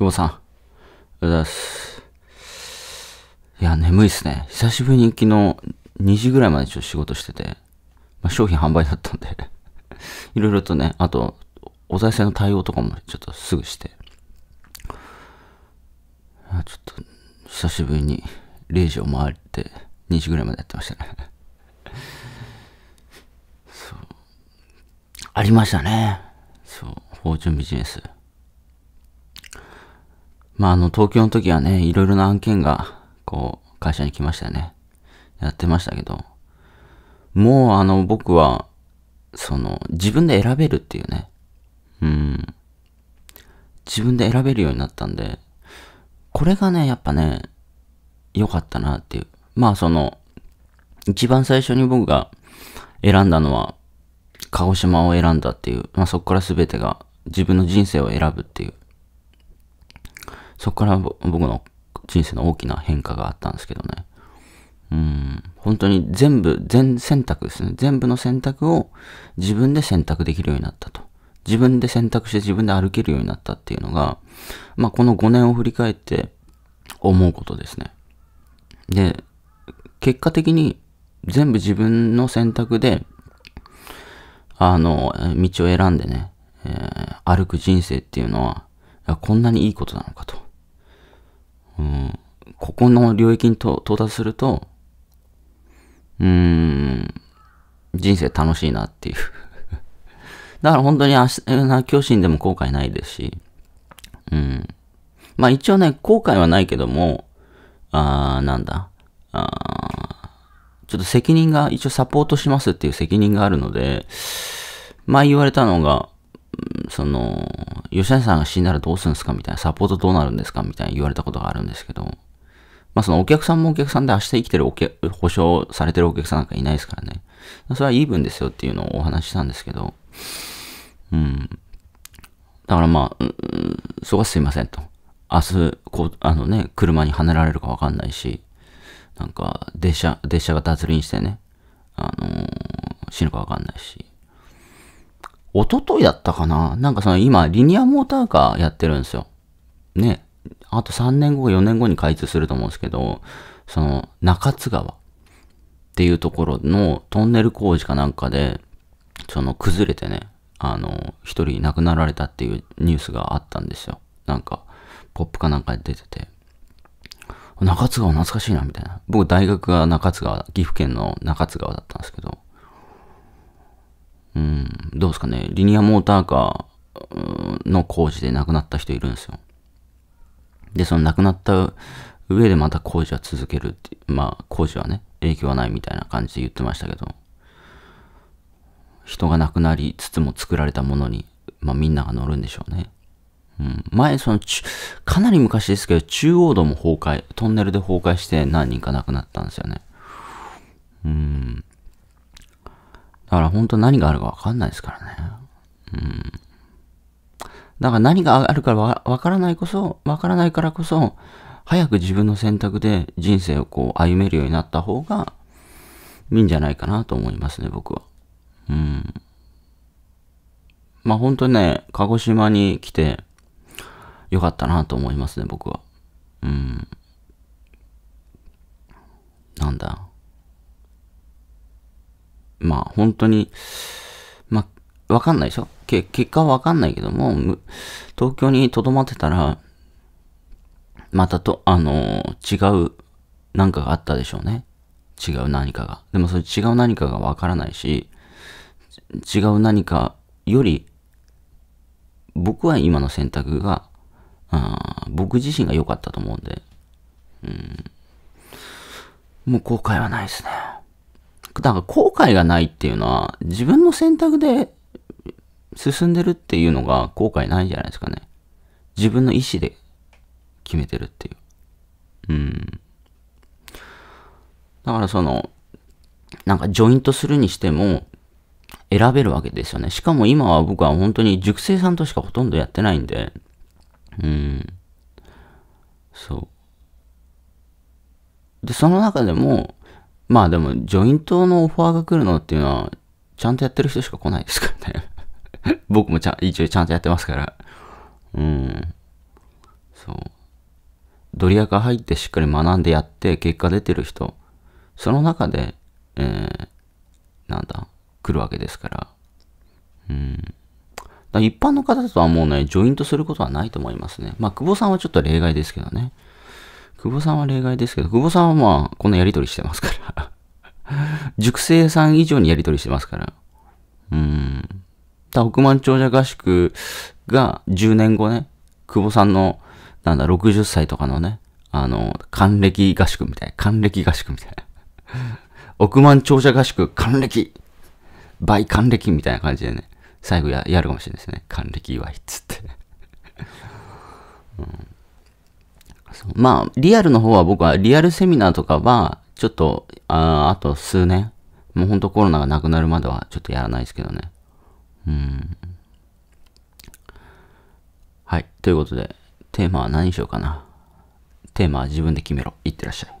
久保さん。うざいす。いや、眠いっすね。久しぶりに昨日2時ぐらいまでちょっと仕事してて、まあ、商品販売だったんで いろいろとね、あと、お財政の対応とかもちょっとすぐして、あちょっと、久しぶりに0時を回って2時ぐらいまでやってましたね そう。ありましたね。そう、包丁ビジネス。まあ、あの、東京の時はね、いろいろな案件が、こう、会社に来ましたよね。やってましたけど、もう、あの、僕は、その、自分で選べるっていうね。うん。自分で選べるようになったんで、これがね、やっぱね、良かったなっていう。まあ、その、一番最初に僕が選んだのは、鹿児島を選んだっていう、まあ、そこから全てが自分の人生を選ぶっていう、そこから僕の人生の大きな変化があったんですけどね。うん、本当に全部、全選択ですね。全部の選択を自分で選択できるようになったと。自分で選択して自分で歩けるようになったっていうのが、まあ、この5年を振り返って思うことですね。で、結果的に全部自分の選択で、あの、道を選んでね、えー、歩く人生っていうのは、こんなにいいことなのかと。うん、ここの領域に到達すると、うーん、人生楽しいなっていう だから本当に明日、今日でも後悔ないですし、うん。まあ一応ね、後悔はないけども、あー、なんだ、あー、ちょっと責任が、一応サポートしますっていう責任があるので、前言われたのが、その、吉田さんが死んだらどうするんですかみたいな、サポートどうなるんですかみたいに言われたことがあるんですけど、まあそのお客さんもお客さんで明日生きてるお客、保証されてるお客さんなんかいないですからね。それはイーブンですよっていうのをお話ししたんですけど、うん。だからまあ、うん、そこはすいませんと。明日、こう、あのね、車にはねられるかわかんないし、なんか、電車、電車が脱輪してね、あのー、死ぬかわかんないし、一昨日だったかななんかその今、リニアモーターカーやってるんですよ。ね。あと3年後か4年後に開通すると思うんですけど、その中津川っていうところのトンネル工事かなんかで、その崩れてね、あの、一人亡くなられたっていうニュースがあったんですよ。なんか、ポップかなんかで出てて。中津川懐かしいな、みたいな。僕大学が中津川、岐阜県の中津川だったんですけど、うん、どうですかね、リニアモーターカーの工事で亡くなった人いるんですよ。で、その亡くなった上でまた工事は続けるって、まあ工事はね、影響はないみたいな感じで言ってましたけど、人が亡くなりつつも作られたものに、まあみんなが乗るんでしょうね。うん、前、その、かなり昔ですけど、中央道も崩壊、トンネルで崩壊して何人か亡くなったんですよね。うん。だから本当何があるかわかんないですからね。うん。だから何があるかわからないこそ、わからないからこそ、早く自分の選択で人生をこう歩めるようになった方がいいんじゃないかなと思いますね、僕は。うん。まあ本当ね、鹿児島に来てよかったなと思いますね、僕は。うん。まあ本当に、まあ、わかんないでしょ結果はわかんないけども、東京に留まってたら、またと、あの違う何かがあったでしょうね。違う何かが。でもそれ違う何かがわからないし、違う何かより、僕は今の選択が、あ僕自身が良かったと思うんで、うん、もう後悔はないですね。だから後悔がないっていうのは、自分の選択で進んでるっていうのが後悔ないじゃないですかね。自分の意思で決めてるっていう。うん。だからその、なんかジョイントするにしても、選べるわけですよね。しかも今は僕は本当に熟成さんとしかほとんどやってないんで、うん。そう。で、その中でも、まあでも、ジョイントのオファーが来るのっていうのは、ちゃんとやってる人しか来ないですからね。僕もちゃ一応ちゃんとやってますから。うん。そう。ドリアカ入ってしっかり学んでやって、結果出てる人、その中で、えー、なんだ、来るわけですから。うん。だ一般の方とはもうね、ジョイントすることはないと思いますね。まあ、久保さんはちょっと例外ですけどね。久保さんは例外ですけど、久保さんはまあ、こんなやりとりしてますから。熟成さん以上にやり取りしてますから。うん。た億万長者合宿が10年後ね、久保さんの、なんだ、60歳とかのね、あの、還暦合宿みたい。還暦合宿みたいな。億万長者合宿、還暦倍還暦みたいな感じでね、最後ややるかもしれないですね。還暦祝いっつって うん。まあ、リアルの方は僕はリアルセミナーとかは、ちょっとああと数年、もうほんとコロナがなくなるまではちょっとやらないですけどね。うん。はい。ということで、テーマは何にしようかな。テーマは自分で決めろ。いってらっしゃい。